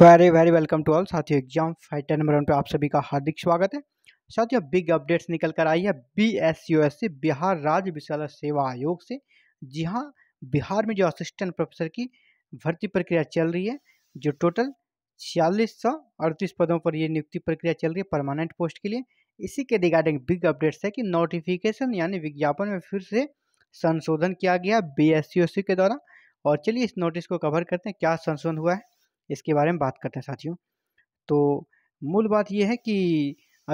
very very welcome to all साथियों exam fighter number one पे आप सभी का हार्दिक स्वागत है साथियों बिग अपडेट्स निकल कर आई है बी एस यू एस से बिहार राज्य विद्यालय सेवा आयोग से जी हाँ बिहार में जो असिस्टेंट प्रोफेसर की भर्ती प्रक्रिया चल रही है जो टोटल छियालीस सौ अड़तीस पदों पर ये नियुक्ति प्रक्रिया चल रही है परमानेंट पोस्ट के लिए इसी के रिगार्डिंग बिग अपडेट्स है कि नोटिफिकेशन यानी विज्ञापन में फिर से संशोधन किया गया बी एस यू एस के द्वारा और चलिए इस नोटिस को कवर करते हैं क्या संशोधन हुआ है इसके बारे में बात करते हैं साथियों तो मूल बात यह है कि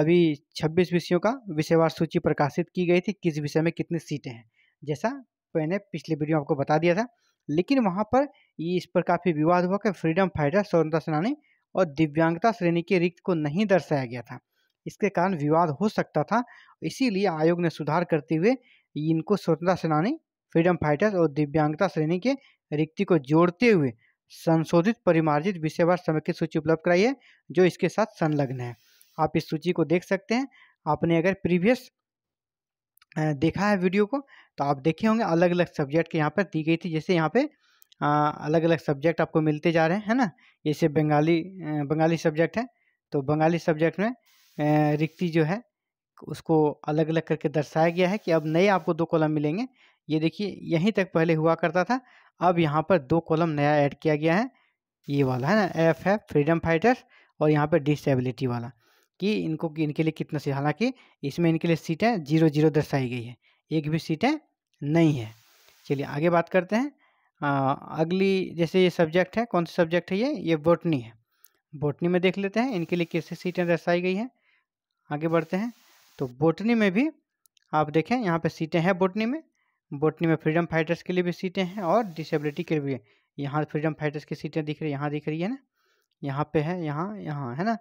अभी 26 विषयों का विषयवार सूची प्रकाशित की गई थी किस विषय में कितनी सीटें हैं जैसा मैंने पिछले वीडियो आपको बता दिया था लेकिन वहाँ पर ये इस पर काफ़ी विवाद हुआ कि फ्रीडम फाइटर स्वतंत्रता सेनानी और दिव्यांगता श्रेणी के रिक्त को नहीं दर्शाया गया था इसके कारण विवाद हो सकता था इसीलिए आयोग ने सुधार करते हुए इनको स्वतंत्रता सेनानी फ्रीडम फाइटर्स और दिव्यांगता श्रेणी के रिक्ति को जोड़ते हुए संशोधित परिमार्जित विषयवार समेकित सूची उपलब्ध कराइए जो इसके साथ संलग्न है आप इस सूची को देख सकते हैं आपने अगर प्रीवियस देखा है वीडियो को तो आप देखे होंगे अलग अलग सब्जेक्ट के यहाँ पर दी गई थी जैसे यहाँ पे अलग अलग सब्जेक्ट आपको मिलते जा रहे हैं है ना जैसे बंगाली बंगाली सब्जेक्ट है तो बंगाली सब्जेक्ट में रिक्ति जो है उसको अलग अलग करके दर्शाया गया है कि अब नए आपको दो कॉलम मिलेंगे ये देखिए यहीं तक पहले हुआ करता था अब यहाँ पर दो कॉलम नया ऐड किया गया है ये वाला है ना एफ है फ्रीडम फाइटर्स और यहाँ पर डिसेबिलिटी वाला कि इनको कि इनके लिए कितना सीट हालांकि इसमें इनके लिए सीटें जीरो जीरो दर्शाई गई है एक भी सीटें नहीं है चलिए आगे बात करते हैं आ, अगली जैसे ये सब्जेक्ट है कौन सा सब्जेक्ट है ये ये बोटनी है बोटनी में देख लेते हैं इनके लिए कैसे सीटें दर्शाई गई हैं आगे बढ़ते हैं तो बोटनी में भी आप देखें यहाँ पर सीटें हैं बोटनी में बोटनी में फ्रीडम फाइटर्स के लिए भी सीटें हैं और डिसेबिलिटी के लिए भी यहाँ फ्रीडम फाइटर्स की सीटें दिख रही है यहाँ दिख रही है ना यहाँ पे है यहाँ यहाँ है ना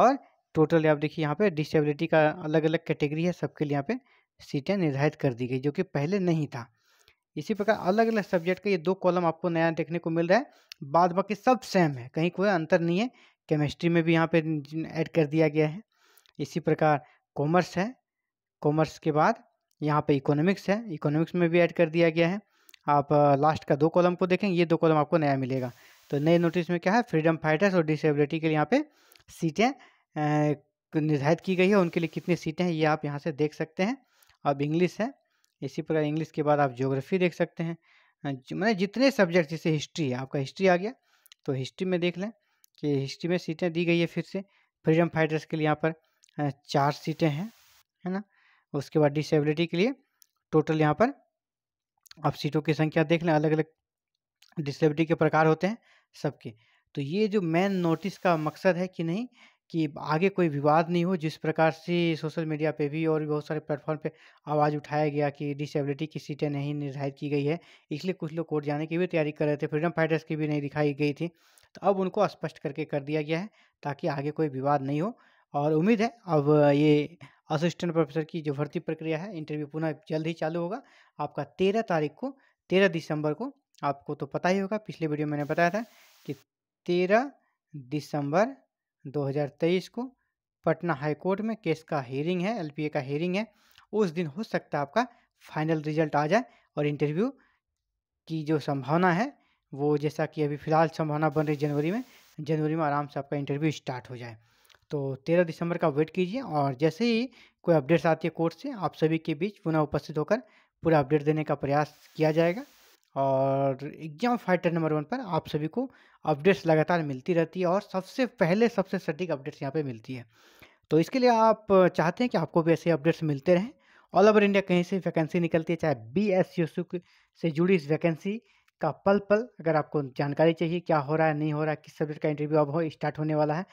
और टोटल आप देखिए यहाँ पे डिसेबिलिटी का अलग अलग कैटेगरी है सबके लिए यहाँ पे सीटें निर्धारित कर दी गई जो कि पहले नहीं था इसी प्रकार अलग अलग सब्जेक्ट का ये दो कॉलम आपको नया देखने को मिल रहा है बाद बाकी सब सेम है कहीं कोई अंतर नहीं है केमिस्ट्री में भी यहाँ पे ऐड कर दिया गया है इसी प्रकार कॉमर्स है कॉमर्स के बाद यहाँ पे इकोनॉमिक्स है इकोनॉमिक्स में भी ऐड कर दिया गया है आप लास्ट का दो कॉलम को देखें ये दो कॉलम आपको नया मिलेगा तो नए नोटिस में क्या है फ्रीडम फाइटर्स और डिसेबिलिटी के लिए यहाँ पे सीटें निर्धारित की गई है उनके लिए कितनी सीटें हैं ये आप यहाँ से देख सकते हैं अब इंग्लिश है इसी प्रकार इंग्लिश के बाद आप जोग्राफी देख सकते हैं मैंने मतलब जितने सब्जेक्ट जैसे हिस्ट्री है आपका हिस्ट्री आ गया तो हिस्ट्री में देख लें कि हिस्ट्री में सीटें दी गई है फिर से फ्रीडम फाइटर्स के लिए यहाँ पर चार सीटें हैं है ना उसके बाद डिसेबिलिटी के लिए टोटल यहाँ पर आप सीटों की संख्या देख लें अलग अलग डिसेबिलिटी के प्रकार होते हैं सबके तो ये जो मेन नोटिस का मकसद है कि नहीं कि आगे कोई विवाद नहीं हो जिस प्रकार से सोशल मीडिया पे भी और भी बहुत सारे प्लेटफॉर्म पे आवाज़ उठाया गया कि डिसेबिलिटी की सीटें नहीं निर्धारित की गई है इसलिए कुछ लोग कोर्ट जाने की भी तैयारी कर रहे थे फ्रीडम फाइटर्स की भी नहीं दिखाई गई थी तो अब उनको स्पष्ट करके कर दिया गया है ताकि आगे कोई विवाद नहीं हो और उम्मीद है अब ये असिस्टेंट प्रोफेसर की जो भर्ती प्रक्रिया है इंटरव्यू पुनः जल्द ही चालू होगा आपका तेरह तारीख को तेरह दिसंबर को आपको तो पता ही होगा पिछले वीडियो में मैंने बताया था कि तेरह दिसंबर 2023 को पटना हाईकोर्ट में केस का हेयरिंग है एलपीए का हेयरिंग है उस दिन हो सकता है आपका फाइनल रिजल्ट आ जाए और इंटरव्यू की जो संभावना है वो जैसा कि अभी फ़िलहाल संभावना बन रही जनवरी में जनवरी में आराम से आपका इंटरव्यू स्टार्ट हो जाए तो तेरह दिसंबर का वेट कीजिए और जैसे ही कोई अपडेट्स आती है कोर्ट से आप सभी के बीच पुनः उपस्थित होकर पूरा अपडेट देने का प्रयास किया जाएगा और एग्जाम फाइटर नंबर वन पर आप सभी को अपडेट्स लगातार मिलती रहती है और सबसे पहले सबसे सटीक अपडेट्स यहाँ पे मिलती है तो इसके लिए आप चाहते हैं कि आपको भी ऐसे अपडेट्स मिलते रहें ऑल ओवर इंडिया कहीं से वैकेंसी निकलती है चाहे बी एस से जुड़ी इस वैकेंसी का पल पल अगर आपको जानकारी चाहिए क्या हो रहा है नहीं हो रहा है किस सब्जेक्ट का इंटरव्यू अब हो स्टार्ट होने वाला है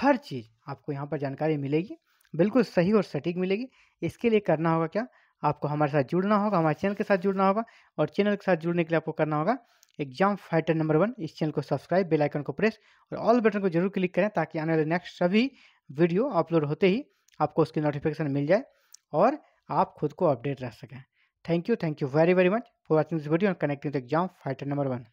हर चीज़ आपको यहाँ पर जानकारी मिलेगी बिल्कुल सही और सटीक मिलेगी इसके लिए करना होगा क्या आपको हमारे साथ जुड़ना होगा हमारे चैनल के साथ जुड़ना होगा और चैनल के साथ जुड़ने के लिए आपको करना होगा एग्जाम फाइटर नंबर वन इस चैनल को सब्सक्राइब बेल आइकन को प्रेस और ऑल बटन को जरूर क्लिक करें ताकि आने वाले नेक्स्ट सभी वीडियो अपलोड होते ही आपको उसकी नोटिफिकेशन मिल जाए और आप खुद को अपडेट रह सकें thank you thank you very very much for watching this video and connecting exam fighter number one